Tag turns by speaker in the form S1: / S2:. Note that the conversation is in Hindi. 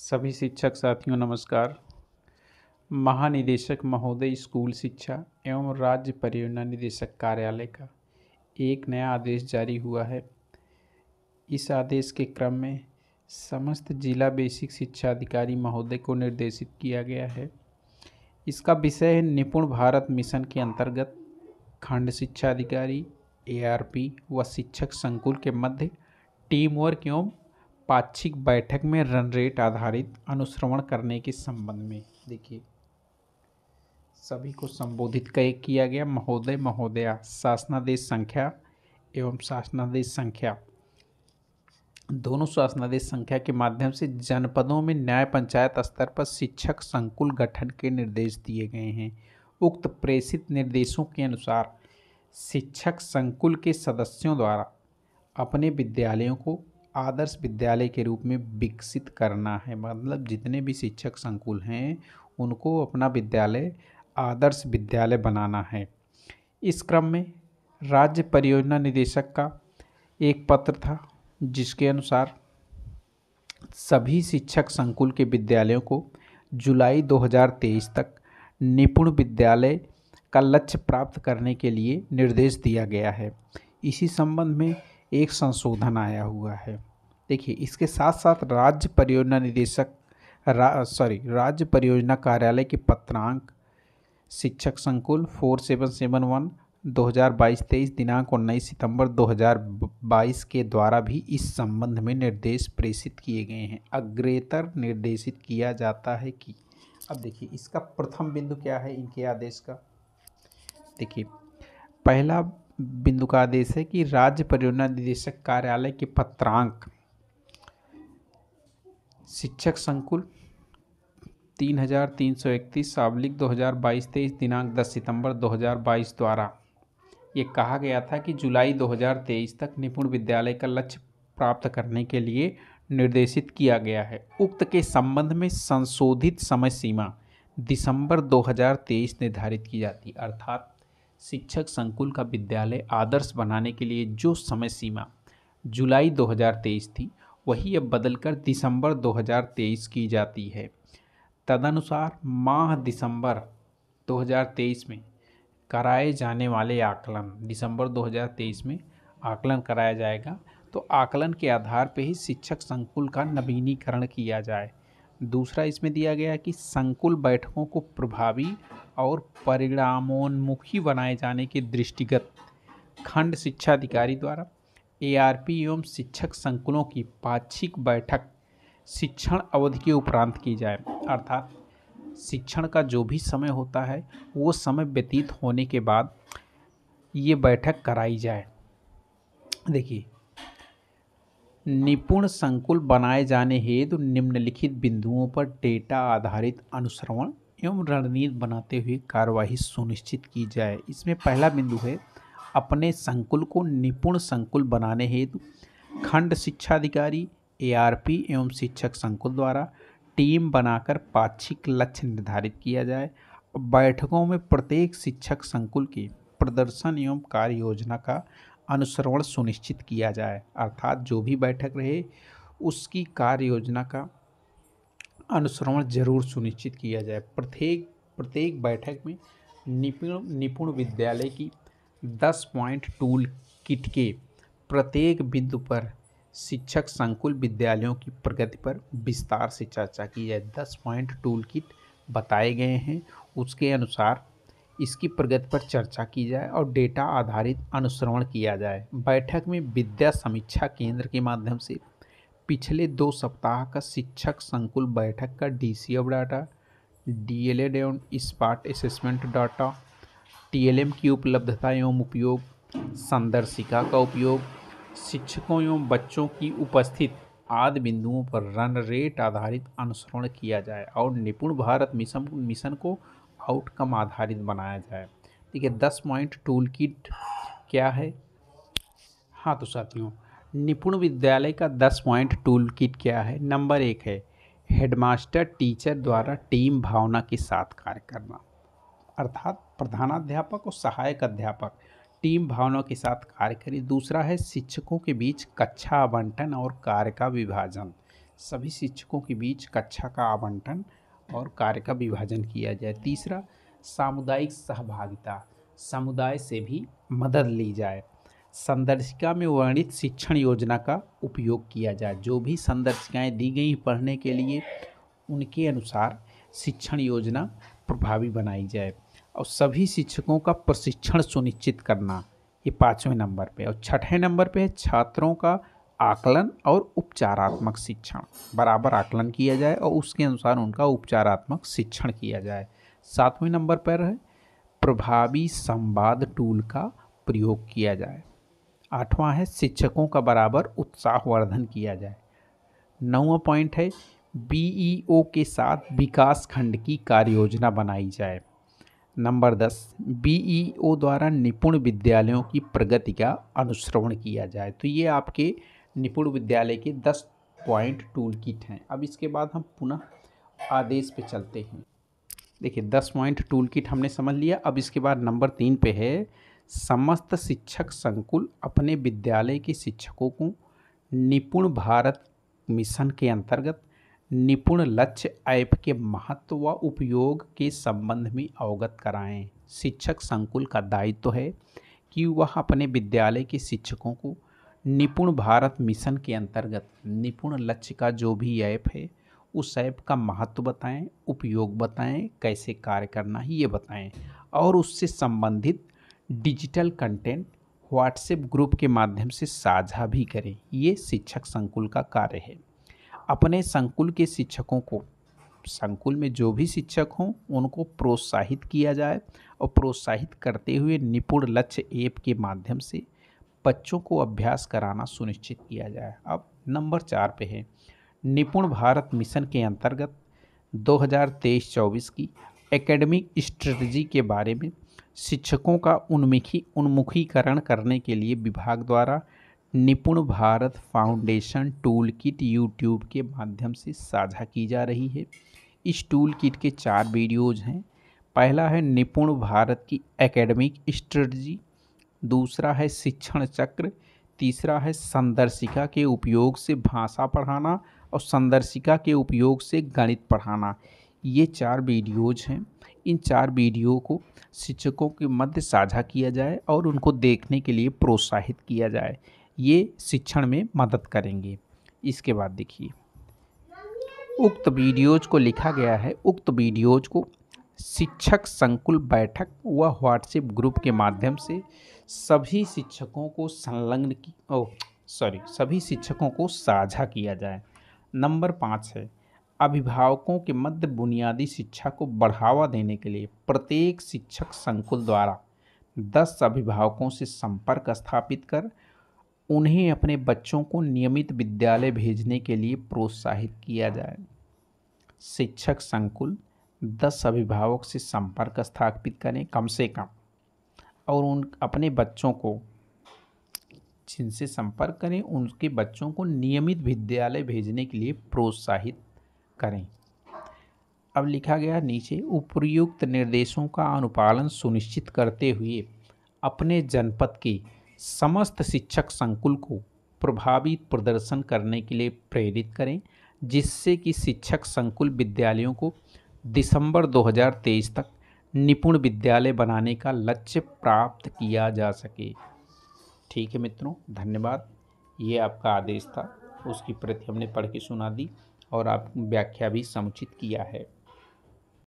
S1: सभी शिक्षक साथियों नमस्कार महानिदेशक महोदय स्कूल शिक्षा एवं राज्य परियोजना निदेशक कार्यालय का एक नया आदेश जारी हुआ है इस आदेश के क्रम में समस्त जिला बेसिक शिक्षा अधिकारी महोदय को निर्देशित किया गया है इसका विषय है निपुण भारत मिशन के अंतर्गत खंड शिक्षा अधिकारी एआरपी व शिक्षक संकुल के मध्य टीम वर्क एवं पाक्षिक बैठक में रन रेट आधारित अनुश्रवण करने के संबंध में देखिए सभी को संबोधित किया गया महोदय महोदया शासनादेश संख्या एवं शासनादेश संख्या दोनों शासनादेश संख्या के माध्यम से जनपदों में न्याय पंचायत स्तर पर शिक्षक संकुल गठन के निर्देश दिए गए हैं उक्त प्रेषित निर्देशों के अनुसार शिक्षक संकुल के सदस्यों द्वारा अपने विद्यालयों को आदर्श विद्यालय के रूप में विकसित करना है मतलब जितने भी शिक्षक संकुल हैं उनको अपना विद्यालय आदर्श विद्यालय बनाना है इस क्रम में राज्य परियोजना निदेशक का एक पत्र था जिसके अनुसार सभी शिक्षक संकुल के विद्यालयों को जुलाई 2023 तक निपुण विद्यालय का लक्ष्य प्राप्त करने के लिए निर्देश दिया गया है इसी संबंध में एक संशोधन आया हुआ है देखिए इसके साथ साथ राज्य परियोजना निदेशक रा, सॉरी राज्य परियोजना कार्यालय के पत्रांक शिक्षक संकुल फोर सेवन सेवन वन दो हज़ार बाईस तेईस दिनांक उन्नीस सितंबर दो हज़ार बाईस के द्वारा भी इस संबंध में निर्देश प्रेषित किए गए हैं अग्रेतर निर्देशित किया जाता है कि अब देखिए इसका प्रथम बिंदु क्या है इनके आदेश का देखिए पहला बिंदु का आदेश है कि राज्य परियोजना निदेशक कार्यालय के पत्रांक शिक्षक संकुल तीन हज़ार तीन सौ इकतीस शाब्लिक दो हज़ार बाईस तेईस दिनांक दस सितंबर दो हज़ार बाईस द्वारा ये कहा गया था कि जुलाई दो हज़ार तेईस तक निपुण विद्यालय का लक्ष्य प्राप्त करने के लिए निर्देशित किया गया है उक्त के संबंध में संशोधित समय सीमा दिसंबर 2023 निर्धारित की जाती अर्थात शिक्षक संकुल का विद्यालय आदर्श बनाने के लिए जो समय सीमा जुलाई 2023 थी वही अब बदलकर दिसंबर 2023 की जाती है तदनुसार माह दिसंबर 2023 में कराए जाने वाले आकलन दिसंबर 2023 में आकलन कराया जाएगा तो आकलन के आधार पर ही शिक्षक संकुल का नवीनीकरण किया जाए दूसरा इसमें दिया गया कि संकुल बैठकों को प्रभावी और परिणामोन्मुखी बनाए जाने के दृष्टिगत खंड शिक्षा अधिकारी द्वारा एआरपी एवं शिक्षक संकुलों की पाक्षिक बैठक शिक्षण अवधि के उपरांत की जाए अर्थात शिक्षण का जो भी समय होता है वो समय व्यतीत होने के बाद ये बैठक कराई जाए देखिए निपुण संकुल बनाए जाने हेतु तो निम्नलिखित बिंदुओं पर डेटा आधारित अनुश्रवण एवं रणनीति बनाते हुए कार्यवाही सुनिश्चित की जाए इसमें पहला बिंदु है अपने संकुल को निपुण संकुल बनाने हेतु खंड शिक्षा अधिकारी ए एवं शिक्षक संकुल द्वारा टीम बनाकर पाक्षिक लक्ष्य निर्धारित किया जाए बैठकों में प्रत्येक शिक्षक संकुल के प्रदर्शन एवं कार्य योजना का अनुसरण सुनिश्चित किया जाए अर्थात जो भी बैठक रहे उसकी कार्य योजना का अनुसरण जरूर सुनिश्चित किया जाए प्रत्येक प्रत्येक बैठक में निपुण निपुण विद्यालय की दस पॉइंट टूल किट के प्रत्येक बिंदु पर शिक्षक संकुल विद्यालयों की प्रगति पर विस्तार से चर्चा की जाए दस पॉइंट टूल किट बताए गए हैं उसके अनुसार इसकी प्रगति पर चर्चा की जाए और डेटा आधारित अनुश्रवण किया जाए बैठक में विद्या समीक्षा केंद्र के माध्यम से पिछले दो सप्ताह का शिक्षक संकुल बैठक का D C data D L Ed एवं स्पार्ट असेसमेंट डाटा टीएलएम की उपलब्धता एवं उपयोग संदर्शिका का उपयोग शिक्षकों एवं बच्चों की उपस्थित आदि बिंदुओं पर रन रेट आधारित अनुसरण किया जाए और निपुण भारत मिशन मिशन को आउटकम आधारित बनाया जाए ठीक है दस पॉइंट टूल किट क्या है हाँ तो साथियों निपुण विद्यालय का दस पॉइंट टूल किट क्या है नंबर एक है हेडमास्टर टीचर द्वारा टीम भावना के साथ कार्य करना अर्थात प्रधानाध्यापक और सहायक अध्यापक टीम भावना के साथ कार्य करें दूसरा है शिक्षकों के बीच कक्षा आवंटन और कार्य का विभाजन सभी शिक्षकों के बीच कक्षा का आवंटन और कार्य का विभाजन किया जाए तीसरा सामुदायिक सहभागिता समुदाय से भी मदद ली जाए संदर्शिका में वर्णित शिक्षण योजना का उपयोग किया जाए जो भी संदर्शिकाएँ दी गई पढ़ने के लिए उनके अनुसार शिक्षण योजना प्रभावी बनाई जाए और सभी शिक्षकों का प्रशिक्षण सुनिश्चित करना ये पाँचवें नंबर पे और छठे नंबर पे है छात्रों का आकलन और उपचारात्मक शिक्षण बराबर आकलन किया जाए और उसके अनुसार उनका उपचारात्मक शिक्षण किया जाए सातवें नंबर पर है प्रभावी संवाद टूल का प्रयोग किया जाए आठवां है शिक्षकों का बराबर उत्साहवर्धन किया जाए नौवा पॉइंट है बीईओ के साथ विकास खंड की कार्य योजना बनाई जाए नंबर दस बीईओ e द्वारा निपुण विद्यालयों की प्रगति का अनुश्रवण किया जाए तो ये आपके निपुण विद्यालय के दस पॉइंट टूल किट हैं अब इसके बाद हम पुनः आदेश पे चलते हैं देखिए दस पॉइंट टूल किट हमने समझ लिया अब इसके बाद नंबर तीन पे है समस्त शिक्षक संकुल अपने विद्यालय के शिक्षकों को निपुण भारत मिशन के अंतर्गत निपुण लक्ष्य ऐप के महत्व व उपयोग के संबंध में अवगत कराएं शिक्षक संकुल का दायित्व तो है कि वह अपने विद्यालय के शिक्षकों को निपुण भारत मिशन के अंतर्गत निपुण लक्ष्य का जो भी ऐप है उस ऐप का महत्व बताएं उपयोग बताएं कैसे कार्य करना है ये बताएं और उससे संबंधित डिजिटल कंटेंट व्हाट्सएप ग्रुप के माध्यम से साझा भी करें ये शिक्षक संकुल का कार्य है अपने संकुल के शिक्षकों को संकुल में जो भी शिक्षक हों उनको प्रोत्साहित किया जाए और प्रोत्साहित करते हुए निपुण लक्ष्य ऐप के माध्यम से बच्चों को अभ्यास कराना सुनिश्चित किया जाए अब नंबर चार पे है निपुण भारत मिशन के अंतर्गत 2023-24 की एकेडमिक स्ट्रेटजी के बारे में शिक्षकों का उन्मुखी उन्मुखीकरण करने के लिए विभाग द्वारा Nipun Bharat foundation tool kit YouTube के माध्यम से साझा की जा रही है इस टूल किट के चार वीडियोज़ हैं पहला है निपुण भारत की एकेडमिक स्ट्रेटजी दूसरा है शिक्षण चक्र तीसरा है संदर्शिका के उपयोग से भाषा पढ़ाना और संदर्शिका के उपयोग से गणित पढ़ाना ये चार वीडियोज हैं इन चार वीडियो को शिक्षकों के मध्य साझा किया जाए और उनको देखने के लिए प्रोत्साहित किया जाए ये शिक्षण में मदद करेंगे इसके बाद देखिए उक्त वीडियोज को लिखा गया है उक्त वीडियोज को शिक्षक संकुल बैठक व व्हाट्सएप ग्रुप के माध्यम से सभी शिक्षकों को संलग्न की ओ सॉरी सभी शिक्षकों को साझा किया जाए नंबर पाँच है अभिभावकों के मध्य बुनियादी शिक्षा को बढ़ावा देने के लिए प्रत्येक शिक्षक संकुल द्वारा दस अभिभावकों से संपर्क स्थापित कर उन्हें अपने बच्चों को नियमित विद्यालय भेजने के लिए प्रोत्साहित किया जाए शिक्षक संकुल दस अभिभावक से संपर्क स्थापित करें कम से कम और उन अपने बच्चों को जिनसे संपर्क करें उनके बच्चों को नियमित विद्यालय भेजने के लिए प्रोत्साहित करें अब लिखा गया नीचे उपयुक्त निर्देशों का अनुपालन सुनिश्चित करते हुए अपने जनपद की समस्त शिक्षक संकुल को प्रभावी प्रदर्शन करने के लिए प्रेरित करें जिससे कि शिक्षक संकुल विद्यालयों को दिसंबर 2023 तक निपुण विद्यालय बनाने का लक्ष्य प्राप्त किया जा सके ठीक है मित्रों धन्यवाद ये आपका आदेश था उसकी प्रति हमने पढ़ के सुना दी और आप व्याख्या भी समुचित किया है